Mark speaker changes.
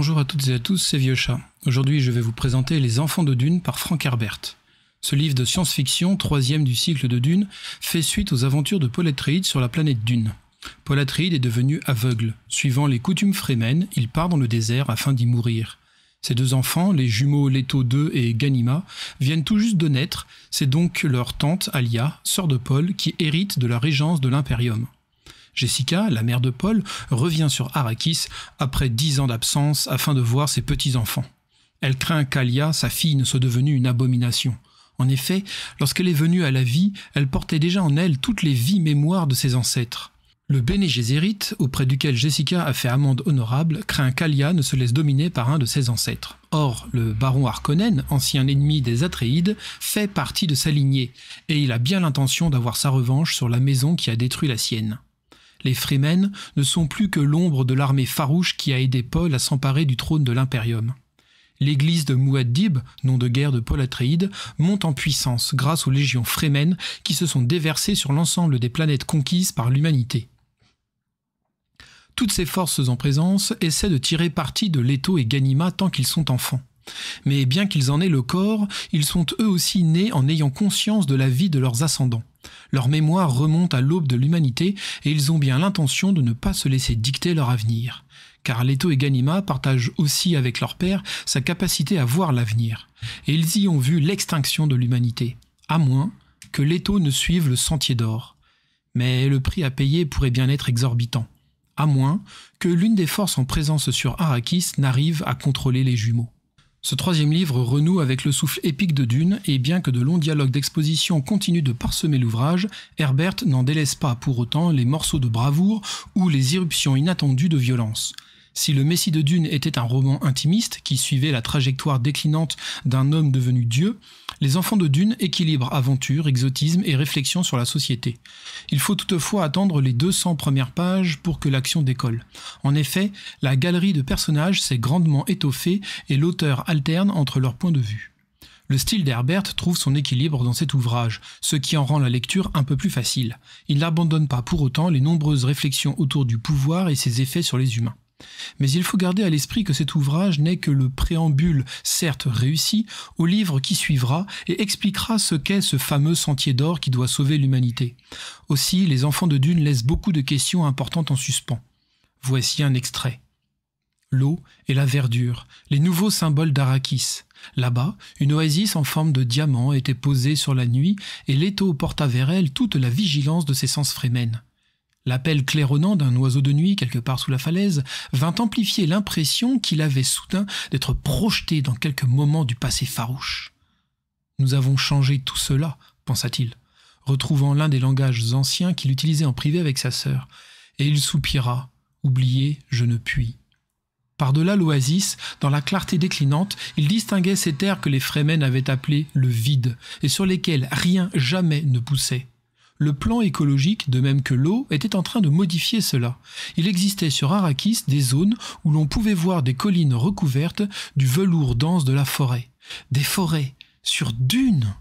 Speaker 1: Bonjour à toutes et à tous, c'est Vieux Chat. Aujourd'hui, je vais vous présenter Les Enfants de Dune par Frank Herbert. Ce livre de science-fiction, troisième du cycle de Dune, fait suite aux aventures de Paul sur la planète Dune. Paul est devenu aveugle. Suivant les coutumes frémenes, il part dans le désert afin d'y mourir. Ses deux enfants, les jumeaux Leto II et Ganima, viennent tout juste de naître. C'est donc leur tante, Alia, sœur de Paul, qui hérite de la régence de l'Imperium. Jessica, la mère de Paul, revient sur Arrakis après dix ans d'absence afin de voir ses petits-enfants. Elle craint qu'Alia, sa fille, ne soit devenue une abomination. En effet, lorsqu'elle est venue à la vie, elle portait déjà en elle toutes les vies mémoires de ses ancêtres. Le bénégésérite, auprès duquel Jessica a fait amende honorable, craint qu'Alia ne se laisse dominer par un de ses ancêtres. Or, le baron Harkonnen, ancien ennemi des Atréides, fait partie de sa lignée, et il a bien l'intention d'avoir sa revanche sur la maison qui a détruit la sienne. Les Fremen ne sont plus que l'ombre de l'armée farouche qui a aidé Paul à s'emparer du trône de l'Impérium. L'église de Muad'Dib, nom de guerre de Paul Atreide, monte en puissance grâce aux légions Fremen qui se sont déversées sur l'ensemble des planètes conquises par l'humanité. Toutes ces forces en présence essaient de tirer parti de Leto et Ganima tant qu'ils sont enfants. Mais bien qu'ils en aient le corps, ils sont eux aussi nés en ayant conscience de la vie de leurs ascendants. Leur mémoire remonte à l'aube de l'humanité et ils ont bien l'intention de ne pas se laisser dicter leur avenir. Car Leto et Ganima partagent aussi avec leur père sa capacité à voir l'avenir. Et ils y ont vu l'extinction de l'humanité. À moins que Leto ne suive le sentier d'or. Mais le prix à payer pourrait bien être exorbitant. À moins que l'une des forces en présence sur Arrakis n'arrive à contrôler les jumeaux. Ce troisième livre renoue avec le souffle épique de Dune, et bien que de longs dialogues d'exposition continuent de parsemer l'ouvrage, Herbert n'en délaisse pas pour autant les morceaux de bravoure ou les irruptions inattendues de violence. Si le Messie de Dune était un roman intimiste qui suivait la trajectoire déclinante d'un homme devenu Dieu, les enfants de Dune équilibrent aventure, exotisme et réflexion sur la société. Il faut toutefois attendre les 200 premières pages pour que l'action décolle. En effet, la galerie de personnages s'est grandement étoffée et l'auteur alterne entre leurs points de vue. Le style d'Herbert trouve son équilibre dans cet ouvrage, ce qui en rend la lecture un peu plus facile. Il n'abandonne pas pour autant les nombreuses réflexions autour du pouvoir et ses effets sur les humains mais il faut garder à l'esprit que cet ouvrage n'est que le préambule, certes réussi, au livre qui suivra et expliquera ce qu'est ce fameux sentier d'or qui doit sauver l'humanité. Aussi, les enfants de Dune laissent beaucoup de questions importantes en suspens. Voici un extrait. L'eau et la verdure, les nouveaux symboles d'Arakis. Là-bas, une oasis en forme de diamant était posée sur la nuit et l'étau porta vers elle toute la vigilance de ses sens frémens L'appel claironnant d'un oiseau de nuit quelque part sous la falaise vint amplifier l'impression qu'il avait soudain d'être projeté dans quelques moments du passé farouche. Nous avons changé tout cela, pensa-t-il, retrouvant l'un des langages anciens qu'il utilisait en privé avec sa sœur, et il soupira. Oublié, je ne puis. Par-delà l'oasis, dans la clarté déclinante, il distinguait ces terres que les Fremen avaient appelées le vide, et sur lesquelles rien jamais ne poussait le plan écologique, de même que l'eau, était en train de modifier cela. Il existait sur Arrakis des zones où l'on pouvait voir des collines recouvertes du velours dense de la forêt. Des forêts sur dunes